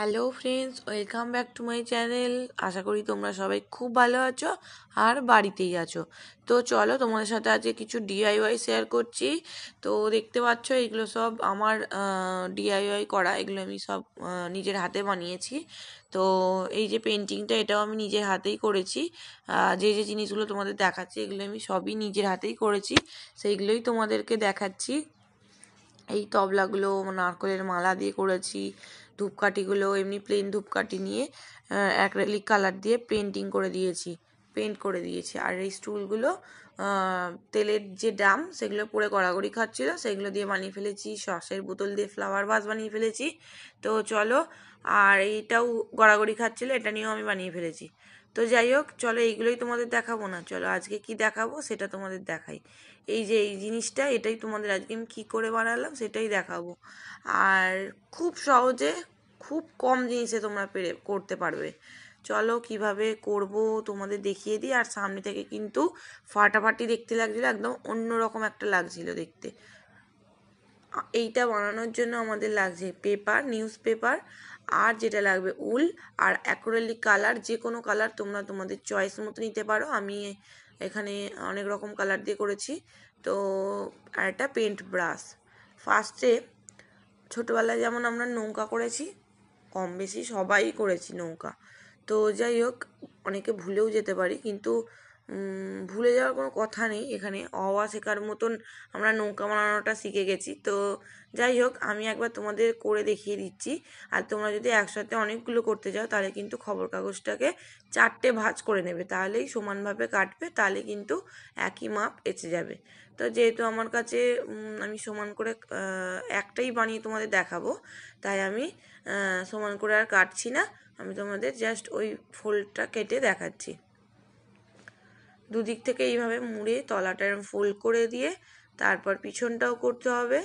hello friends welcome back to my channel আশা করি তোমরা সবাই খুব ভালো আছো আর বাড়িতেই আছো তো চলো তোমাদের সাথে আজকে কিছু ডিআইওয়াই শেয়ার করছি তো দেখতে পাচ্ছ এগুলো সব আমার ডিআইওয়াই করা এগুলো আমি সব নিজের হাতে বানিয়েছি তো এই যে পেন্টিংটা এটাও আমি নিজের হাতেই করেছি যে যে জিনিসগুলো তোমাদের দেখাচ্ছি এগুলো আমি সবই নিজের হাতেই করেছি সেইগুলোই তোমাদেরকে দেখাচ্ছি এই তবলাগুলো নারকলের মালা দিয়ে করেছি ধূপকাঠিগুলো এমনি প্লেন ধূপকাঠি নিয়ে অ্যাক্রেলিক কালার দিয়ে পেন্টিং করে দিয়েছি পেন্ট করে দিয়েছি আর এই স্টুলগুলো তেলের যে ড্রাম সেগুলো পরে গড়াগড়ি খাচ্ছিলো সেগুলো দিয়ে বানিয়ে ফেলেছি সসের বোতল দিয়ে ফ্লাওয়ার ভাস বানিয়ে ফেলেছি তো চলো আর এইটাও গড়াগড়ি খাচ্ছিলো এটা নিয়েও আমি বানিয়ে ফেলেছি তো যাই হোক চলো এইগুলোই তোমাদের দেখাবো না চলো আজকে কি দেখাবো সেটা তোমাদের দেখাই এই যে এই জিনিসটা এটাই তোমাদের আজকে আমি কী করে বানালাম সেটাই দেখাবো আর খুব সহজে খুব কম জিনিসে তোমরা পেরে করতে পারবে চলো কিভাবে করব তোমাদের দেখিয়ে দিই আর সামনে থেকে কিন্তু ফাটাফাটি দেখতে লাগছিলো একদম অন্যরকম একটা লাগছিল দেখতে এইটা বানানোর জন্য আমাদের লাগছে পেপার নিউজ পেপার আর যেটা লাগবে উল আর অ্যাক্রোলিক কালার যে কোনো কালার তোমরা তোমাদের চয়েস মতো নিতে পারো আমি এখানে অনেক রকম কালার দিয়ে করেছি তো আর একটা পেন্ট ব্রাশ ফার্স্টে ছোটোবেলায় যেমন আমরা নৌকা করেছি কম বেশি সবাই করেছি নৌকা তো যাই হোক অনেকে ভুলেও যেতে পারি কিন্তু ভুলে যাওয়ার কোনো কথা নেই এখানে অওয়া শেখার মতন আমরা নৌকা বানানোটা শিখে গেছি তো যাই হোক আমি একবার তোমাদের করে দেখিয়ে দিচ্ছি আর তোমরা যদি একসাথে অনেকগুলো করতে চাও তাহলে কিন্তু খবর কাগজটাকে চারটে ভাঁজ করে নেবে তাহলেই সমানভাবে কাটবে তাহলে কিন্তু একই মাপ এসে যাবে তো যেহেতু আমার কাছে আমি সমান করে একটাই বানিয়ে তোমাদের দেখাবো তাই আমি সমান করে আর কাটছি না আমি তোমাদের জাস্ট ওই ফোল্ডটা কেটে দেখাচ্ছি দুদিক থেকে এইভাবে মুড়ে তলাটা এরম ফোল্ড করে দিয়ে তারপর পিছনটাও করতে হবে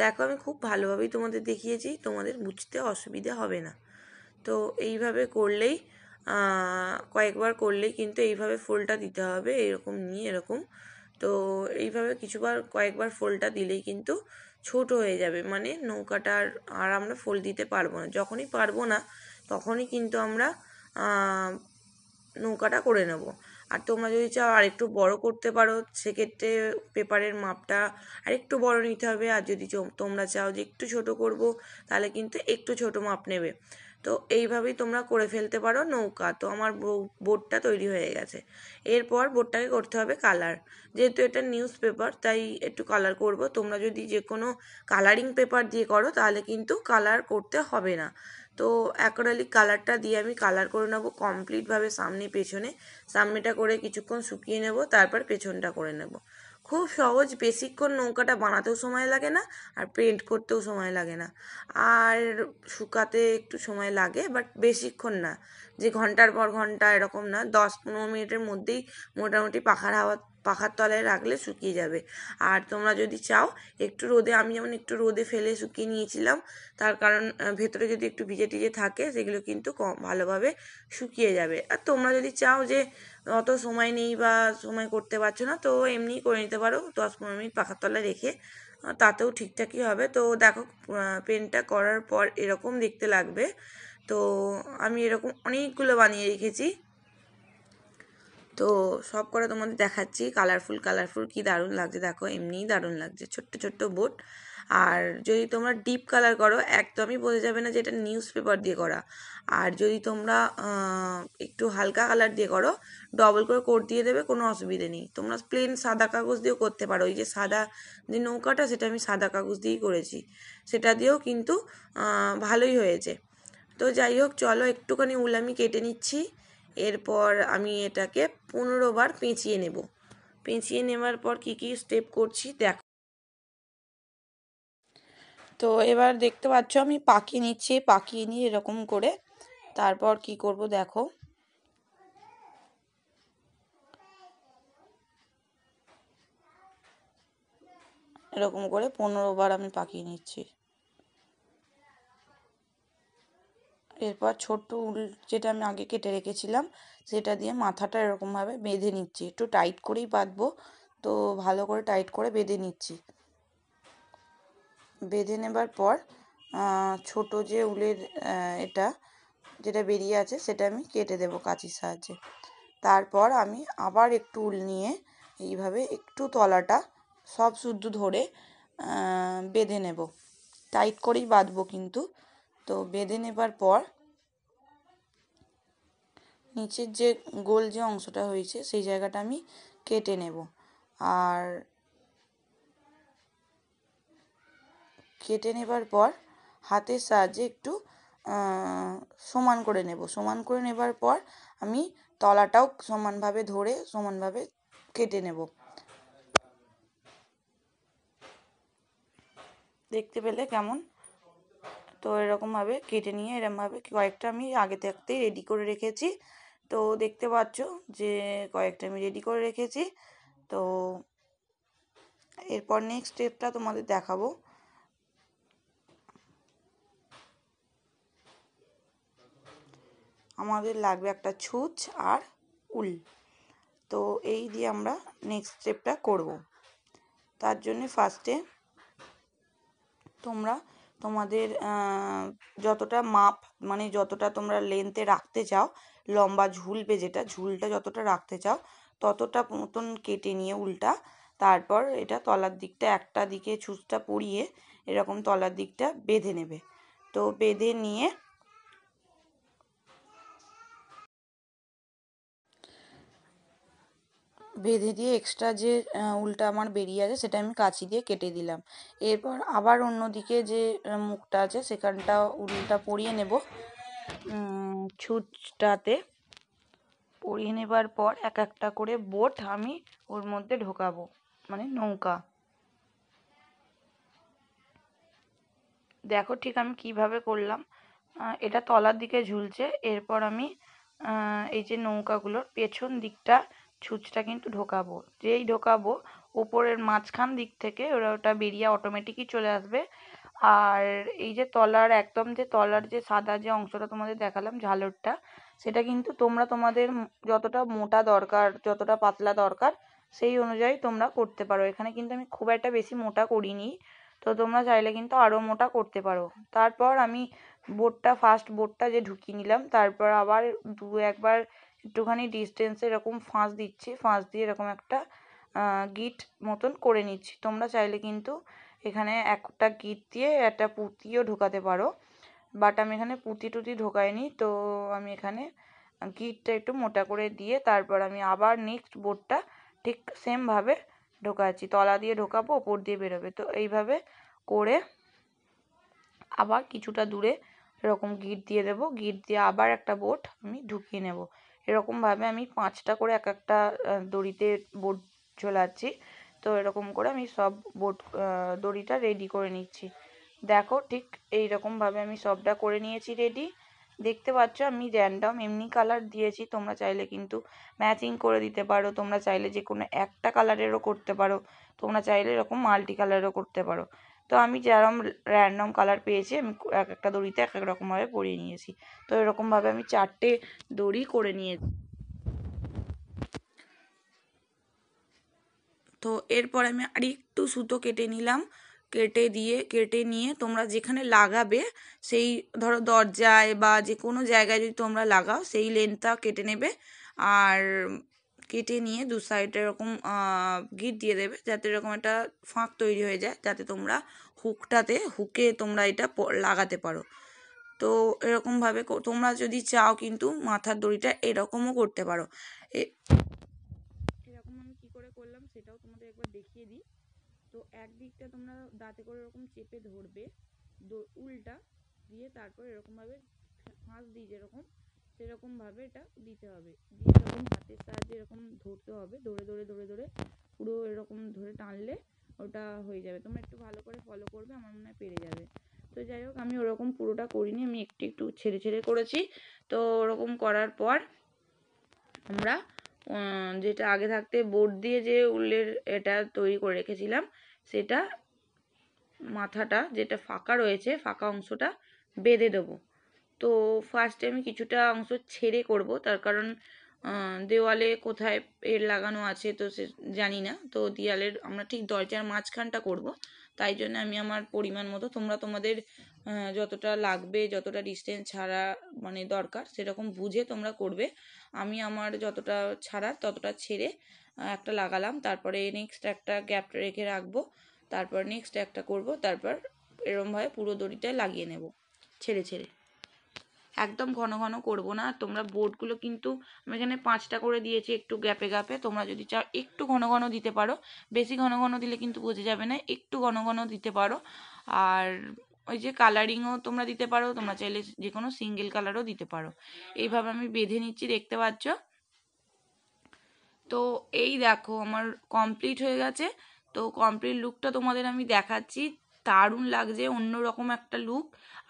দেখো আমি খুব ভালোভাবেই তোমাদের দেখিয়েছি তোমাদের বুঝতে অসুবিধা হবে না তো এইভাবে করলেই কয়েকবার করলেই কিন্তু এইভাবে ফোলটা দিতে হবে এরকম নিয়ে এরকম তো এইভাবে কিছুবার কয়েকবার ফোলটা দিলেই কিন্তু ছোট হয়ে যাবে মানে নৌকাটা আর আমরা ফোল দিতে পারবো না যখনই পারবো না তখনই কিন্তু আমরা নৌকাটা করে নেবো আর তোমরা যদি চাও আরেকটু বড় করতে পারো সেক্ষেত্রে পেপারের মাপটা আরেকটু বড় নিতে হবে আর যদি তোমরা চাও যে একটু ছোট করব তাহলে কিন্তু একটু ছোট মাপ নেবে তো এইভাবেই তোমরা করে ফেলতে পারো নৌকা তো আমার বোর্ডটা তৈরি হয়ে গেছে এরপর বোর্ডটাকে করতে হবে কালার যেহেতু এটা নিউজ পেপার তাই একটু কালার করব তোমরা যদি যে কোনো কালারিং পেপার দিয়ে করো তাহলে কিন্তু কালার করতে হবে না তো অ্যাকোরালিক কালারটা দিয়ে আমি কালার করে নেবো কমপ্লিটভাবে সামনে পেছনে সামনেটা করে কিছুক্ষণ শুকিয়ে নেব তারপর পেছনটা করে নেব খুব সহজ বেশিক্ষণ নৌকাটা বানাতেও সময় লাগে না আর পেন্ট করতেও সময় লাগে না আর শুকাতে একটু সময় লাগে বাট বেশিক্ষণ না যে ঘন্টার পর ঘন্টা এরকম না দশ পনেরো মিনিটের মধ্যেই মোটামুটি পাখার হাওয়া পাখার তলায় রাখলে শুকিয়ে যাবে আর তোমরা যদি চাও একটু রোদে আমি যেমন একটু রোদে ফেলে শুকিয়ে নিয়েছিলাম তার কারণ ভেতরে যদি একটু ভিজে টিজে থাকে সেগুলো কিন্তু কম ভালোভাবে শুকিয়ে যাবে আর তোমরা যদি চাও যে অত সময় নেই বা সময় করতে পারছো না তো এমনি করে নিতে পারো দশ পনেরো মিনিট পাখার তলায় রেখে তাতেও ঠিকঠাকই হবে তো দেখো পেনটা করার পর এরকম দেখতে লাগবে তো আমি এরকম অনেকগুলো বানিয়ে রেখেছি তো সব করে তোমাদের দেখাচ্ছি কালারফুল কালারফুল কি দারুণ লাগছে দেখো এমনিই দারুণ লাগছে ছোট্ট ছোট্ট বোট আর যদি তোমরা ডিপ কালার করো একদমই বোঝা যাবে না যে এটা নিউজ পেপার দিয়ে করা আর যদি তোমরা একটু হালকা কালার দিয়ে করো ডবল করে কোট দিয়ে দেবে কোনো অসুবিধে নেই তোমরা প্লেন সাদা কাগজ দিয়েও করতে পারো ওই যে সাদা যে নৌকাটা সেটা আমি সাদা কাগজ দিয়েই করেছি সেটা দিয়েও কিন্তু ভালোই হয়েছে তো যাই হোক চলো একটুখানি উল আমি কেটে নিচ্ছি এরপর আমি এটাকে পনেরো বার পেঁচিয়ে নেব পেঁচিয়ে নেওয়ার পর কি কি স্টেপ করছি দেখ তো এবার দেখতে পাচ্ছ আমি পাকিয়ে নিচ্ছি পাকিয়ে নিয়ে এরকম করে তারপর কি করব দেখো এরকম করে পনেরো বার আমি পাকিয়ে নিচ্ছি এরপর ছোট্ট উল যেটা আমি আগে কেটে রেখেছিলাম সেটা দিয়ে মাথাটা এরকমভাবে বেঁধে নিচ্ছি একটু টাইট করেই বাঁধবো তো ভালো করে টাইট করে বেঁধে নিচ্ছি বেঁধে নেবার পর ছোট যে উলের এটা যেটা বেরিয়ে আছে সেটা আমি কেটে দেবো কাঁচির সাহায্যে তারপর আমি আবার একটু উল নিয়ে এইভাবে একটু তলাটা সব শুদ্ধ ধরে বেঁধে নেব টাইট করেই বাঁধবো কিন্তু তো বেঁধে নেবার পর নিচের যে গোল যে অংশটা হয়েছে সেই জায়গাটা আমি কেটে নেব আর কেটে নেবার পর হাতের সাহায্যে একটু সমান করে নেব সমান করে নেবার পর আমি তলাটাও সমানভাবে ধরে সমানভাবে কেটে নেব দেখতে পেলে কেমন তো এরকমভাবে কেটে নিয়ে এরকমভাবে কয়েকটা আমি আগে থাকতেই রেডি করে রেখেছি তো দেখতে পাচ্ছ যে কয়েকটা আমি রেডি করে রেখেছি তো এরপর নেক্সট স্টেপটা তোমাদের দেখাবো আমাদের লাগবে একটা ছুঁচ আর উল তো এই দিয়ে আমরা নেক্সট স্টেপটা করব তার জন্য ফার্স্টে তোমরা তোমাদের যতটা মাপ মানে যতটা তোমরা লেন্থে রাখতে চাও লম্বা ঝুলবে যেটা ঝুলটা যতটা রাখতে চাও ততটা মতন কেটে নিয়ে উল্টা তারপর এটা তলার দিকটা একটা দিকে ছুঁচটা পরিয়ে এরকম তলার দিকটা বেঁধে নেবে তো বেঁধে নিয়ে বেঁধে দিয়ে এক্সট্রা যে উলটা আমার বেরিয়ে আছে সেটা আমি কাঁচি দিয়ে কেটে দিলাম এরপর আবার অন্যদিকে যে মুখটা আছে সেখানটা উলটা পরিয়ে নেব ছুঁচটাতে পরিয়ে নেবার পর এক একটা করে বোট আমি ওর মধ্যে ঢোকাবো মানে নৌকা দেখো ঠিক আমি কিভাবে করলাম এটা তলার দিকে ঝুলছে এরপর আমি এই যে নৌকাগুলোর পেছন দিকটা ছুচটা কিন্তু ঢোকাবো যেই ঢোকাবো ওপরের মাঝখান দিক থেকে ওরা ওটা বেরিয়ে অটোমেটিকই চলে আসবে আর এই যে তলার একদম যে তলার যে সাদা যে অংশটা তোমাদের দেখালাম ঝালরটা সেটা কিন্তু তোমরা তোমাদের যতটা মোটা দরকার যতটা পাতলা দরকার সেই অনুযায়ী তোমরা করতে পারো এখানে কিন্তু আমি খুব একটা বেশি মোটা করিনি তো তোমরা চাইলে কিন্তু আরও মোটা করতে পারো তারপর আমি বোটটা ফার্স্ট বোটটা যে ঢুকিয়ে নিলাম তারপর আবার দু একবার একটুখানি ডিস্টেন্সে এরকম ফাঁস দিচ্ছি ফাঁস দিয়ে এরকম একটা গিট মতন করে নিচ্ছি তোমরা চাইলে কিন্তু এখানে একটা গিট দিয়ে একটা পুঁতিও ঢোকাতে পারো বাট আমি এখানে পুঁতি টুতি ঢোকাইনি তো আমি এখানে গিটটা একটু মোটা করে দিয়ে তারপর আমি আবার নেক্সট বোর্ডটা ঠিক সেমভাবে ঢোকাচ্ছি তলা দিয়ে ঢোকাবো ওপর দিয়ে বেরোবে তো এইভাবে করে আবার কিছুটা দূরে এরকম গিট দিয়ে দেবো গিট দিয়ে আবার একটা বোট আমি ঢুকিয়ে নেব এরকমভাবে আমি পাঁচটা করে এক একটা দড়িতে বোট ঝোলাচ্ছি তো এরকম করে আমি সব বোট দড়িটা রেডি করে নিচ্ছি দেখো ঠিক এইরকমভাবে আমি সবটা করে নিয়েছি রেডি দেখতে পাচ্ছ আমি র্যান্ডম এমনি কালার দিয়েছি তোমরা চাইলে কিন্তু ম্যাচিং করে দিতে পারো তোমরা চাইলে যে কোনো একটা কালারেরও করতে পারো তোমরা চাইলে এরকম মাল্টি কালারও করতে পারো তো আমি যেরম র্যান্ডম কালার পেয়েছি আমি এক একটা দড়িতে এক এক রকমভাবে পরিয়ে নিয়েছি তো এরকমভাবে আমি চারটে দড়ি করে নিয়েছি তো এরপর আমি আর একটু সুতো কেটে নিলাম কেটে দিয়ে কেটে নিয়ে তোমরা যেখানে লাগাবে সেই ধরো দরজায় বা যে কোনো জায়গায় যদি তোমরা লাগাও সেই লেনটা কেটে নেবে আর কেটে নিয়ে দু সাইডে এরকম গিট দিয়ে দেবে যাতে এরকম একটা ফাঁক তৈরি হয়ে যায় যাতে তোমরা হুকটাতে হুকে তোমরা এটা লাগাতে পারো তো এরকমভাবে তোমরা যদি চাও কিন্তু মাথার দড়িটা এরকমও করতে পারো এরকম আমি কী করে করলাম সেটাও তোমাদের একবার দেখিয়ে দিই তো একদিকটা তোমরা দাঁতে করে এরকম চেপে ধরবে উলটা দিয়ে তারপর এরকমভাবে ফাঁস দিয়ে যেরকম সেরকমভাবে এটা দিতে হবে দিয়ে হাতের সাহায্যে এরকম ধরতে হবে ধরে ধরে ধরে ধরে পুরো এরকম ধরে টানলে ওটা হয়ে যাবে তোমরা একটু ভালো করে ফলো করবে আমার মনে হয় পেরে যাবে তো যাই হোক আমি ওরকম পুরোটা করিনি আমি একটু একটু ছেড়ে ছেড়ে করেছি তো ওরকম করার পর আমরা যেটা আগে থাকতে বোর্ড দিয়ে যে উলের এটা তৈরি করে রেখেছিলাম সেটা মাথাটা যেটা ফাঁকা রয়েছে ফাঁকা অংশটা বেঁধে দেবো তো ফার্স্টে আমি কিছুটা অংশ ছেড়ে করব তার কারণ দেওয়ালে কোথায় এর লাগানো আছে তো সে জানি না তো দেওয়ালের আমরা ঠিক দরজার মাঝখানটা করব তাই জন্য আমি আমার পরিমাণ মতো তোমরা তোমাদের যতটা লাগবে যতটা ডিস্টেন্স ছাড়া মানে দরকার সেরকম বুঝে তোমরা করবে আমি আমার যতটা ছাড়ার ততটা ছেড়ে একটা লাগালাম তারপরে নেক্সট একটা গ্যাপ রেখে রাখবো তারপর নেক্সট একটা করব তারপর এরমভাবে পুরো দড়িটা লাগিয়ে নেব ছেড়ে ছেড়ে একদম ঘন ঘন করব না তোমরা বোর্ডগুলো কিন্তু আমি এখানে পাঁচটা করে দিয়েছি একটু গ্যাপে গ্যাপে তোমরা যদি চাও একটু ঘন ঘন দিতে পারো বেশি ঘন ঘন দিলে কিন্তু বোঝা যাবে না একটু ঘন ঘন দিতে পারো আর ওই যে কালারিংও তোমরা দিতে পারো তোমরা চাইলে যে কোনো সিঙ্গেল কালারও দিতে পারো এইভাবে আমি বেঁধে নিচ্ছি দেখতে পাচ্ছ তো এই দেখো আমার কমপ্লিট হয়ে গেছে তো কমপ্লিট লুকটা তোমাদের আমি দেখাচ্ছি দারুণ লাগছে অন্যরকম একটা লুক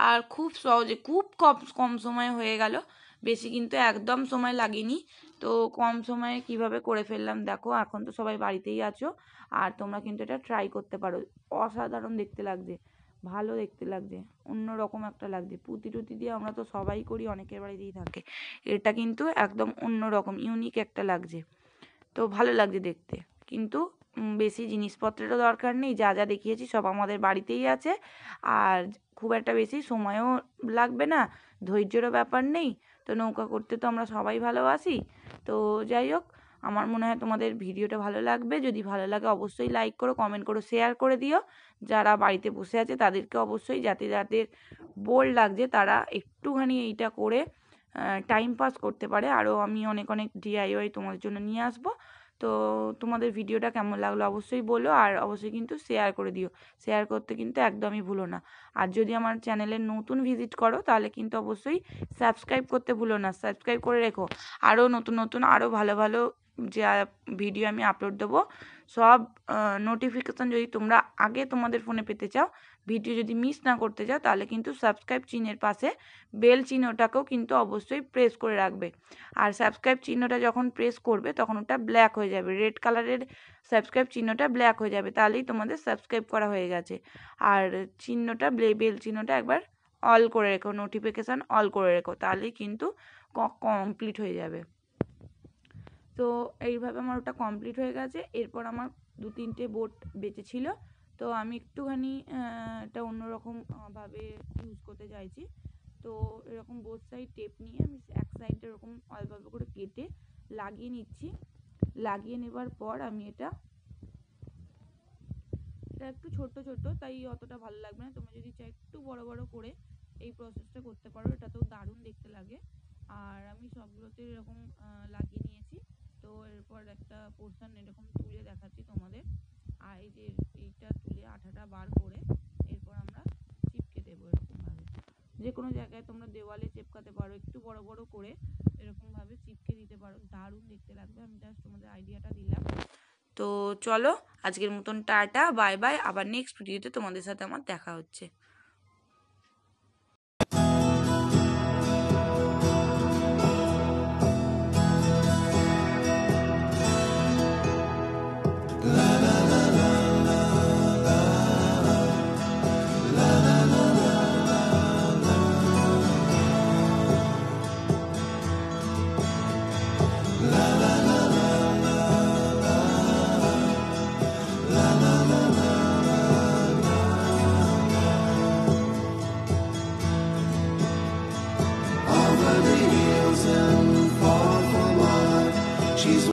আর খুব সহজে খুব কম কম সময় হয়ে গেল বেশি কিন্তু একদম সময় লাগেনি তো কম সময়ে কিভাবে করে ফেললাম দেখো এখন তো সবাই বাড়িতেই আছো আর তোমরা কিন্তু এটা ট্রাই করতে পারো অসাধারণ দেখতে লাগছে ভালো দেখতে লাগছে অন্যরকম একটা লাগছে পুঁতি টুতি দিয়ে আমরা তো সবাই করি অনেকের বাড়িতেই থাকে এটা কিন্তু একদম অন্যরকম ইউনিক একটা লাগছে তো ভালো লাগছে দেখতে কিন্তু বেশি জিনিসপত্রেরও দরকার নেই যা যা দেখিয়েছি সব আমাদের বাড়িতেই আছে আর খুব একটা বেশি সময়ও লাগবে না ধৈর্যেরও ব্যাপার নেই তো নৌকা করতে তো আমরা সবাই ভালোবাসি তো যাই হোক আমার মনে হয় তোমাদের ভিডিওটা ভালো লাগবে যদি ভালো লাগে অবশ্যই লাইক করো কমেন্ট করো শেয়ার করে দিও যারা বাড়িতে বসে আছে তাদেরকে অবশ্যই যাতে যাদের বোর লাগছে তারা একটুখানি এইটা করে টাইম পাস করতে পারে আরও আমি অনেক অনেক ডিআইওয়াই তোমাদের জন্য নিয়ে আসবো তো তোমাদের ভিডিওটা কেমন লাগলো অবশ্যই বলো আর অবশ্যই কিন্তু শেয়ার করে দিও শেয়ার করতে কিন্তু একদমই ভুলো না আর যদি আমার চ্যানেলে নতুন ভিজিট করো তাহলে কিন্তু অবশ্যই সাবস্ক্রাইব করতে ভুলো না সাবস্ক্রাইব করে রেখো আরও নতুন নতুন আরও ভালো ভালো যে ভিডিও আমি আপলোড দেবো সব নোটিফিকেশান যদি তোমরা আগে তোমাদের ফোনে পেতে চাও ভিডিও যদি মিস না করতে চাও তাহলে কিন্তু সাবস্ক্রাইব চিহ্নের পাশে বেল চিহ্নটাকেও কিন্তু অবশ্যই প্রেস করে রাখবে আর সাবস্ক্রাইব চিহ্নটা যখন প্রেস করবে তখন ওটা ব্ল্যাক হয়ে যাবে রেড কালারের সাবস্ক্রাইব চিহ্নটা ব্ল্যাক হয়ে যাবে তাহলেই তোমাদের সাবস্ক্রাইব করা হয়ে গেছে আর চিহ্নটা বেল চিহ্নটা একবার অল করে রেখো নোটিফিকেশান অল করে রেখো তাহলেই কিন্তু কমপ্লিট হয়ে যাবে তো এইভাবে আমার ওটা কমপ্লিট হয়ে গেছে এরপর আমার দু তিনটে বোট বেঁচে ছিল তো আমি একটুখানি এটা অন্যরকমভাবে ইউজ করতে চাইছি তো এরকম বোথ সাইড টেপ নিয়ে আমি এক সাইড এরকম অল্প অল্প করে কেটে লাগিয়ে নিচ্ছি লাগিয়ে নেবার পর আমি এটা এটা একটু ছোট ছোট তাই অতটা ভালো লাগবে না তোমরা যদি চাই একটু বড় বড় করে এই প্রসেসটা করতে পারো এটা তো দারুণ দেখতে লাগে আর আমি সবগুলোতে এরকম লাগিয়ে নিয়েছি তো এরপর একটা পোর্শন এরকম তুলে দেখাচ্ছি তোমাদের আর যে এইটা তুলে আঠাটা বার করে এরপর আমরা চিপকে দেবো এরকমভাবে যে কোনো জায়গায় তোমরা দেওয়ালে চেপকাতে পারো একটু বড় বড় করে এরকমভাবে চিপকে দিতে পারো দারুণ দেখতে লাগবে আমি জাস্ট তোমাদের আইডিয়াটা দিলাম তো চলো আজকের মতন টাটা বাই বাই আবার নেক্সট ভিডিওতে তোমাদের সাথে আমার দেখা হচ্ছে